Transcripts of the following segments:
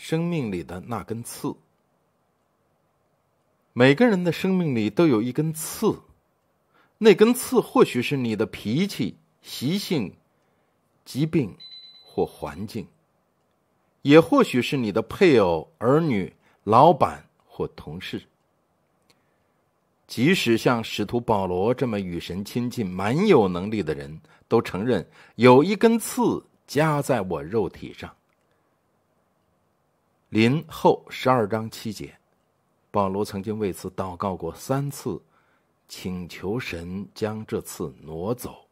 生命里的那根刺。每个人的生命里都有一根刺，那根刺或许是你的脾气、习性、疾病或环境，也或许是你的配偶、儿女、老板或同事。即使像使徒保罗这么与神亲近、蛮有能力的人，都承认有一根刺夹在我肉体上。林后十二章七节，保罗曾经为此祷告过三次，请求神将这次挪走，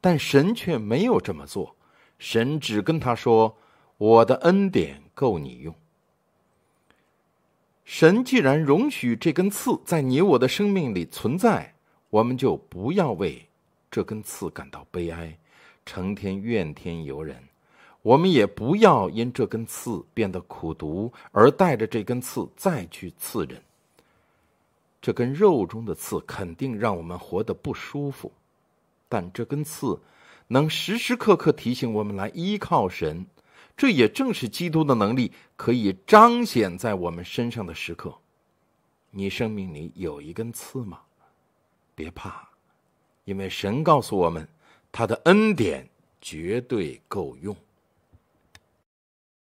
但神却没有这么做。神只跟他说：“我的恩典够你用。”神既然容许这根刺在你我的生命里存在，我们就不要为这根刺感到悲哀，成天怨天尤人。我们也不要因这根刺变得苦毒，而带着这根刺再去刺人。这根肉中的刺肯定让我们活得不舒服，但这根刺能时时刻刻提醒我们来依靠神。这也正是基督的能力可以彰显在我们身上的时刻。你生命里有一根刺吗？别怕，因为神告诉我们，他的恩典绝对够用。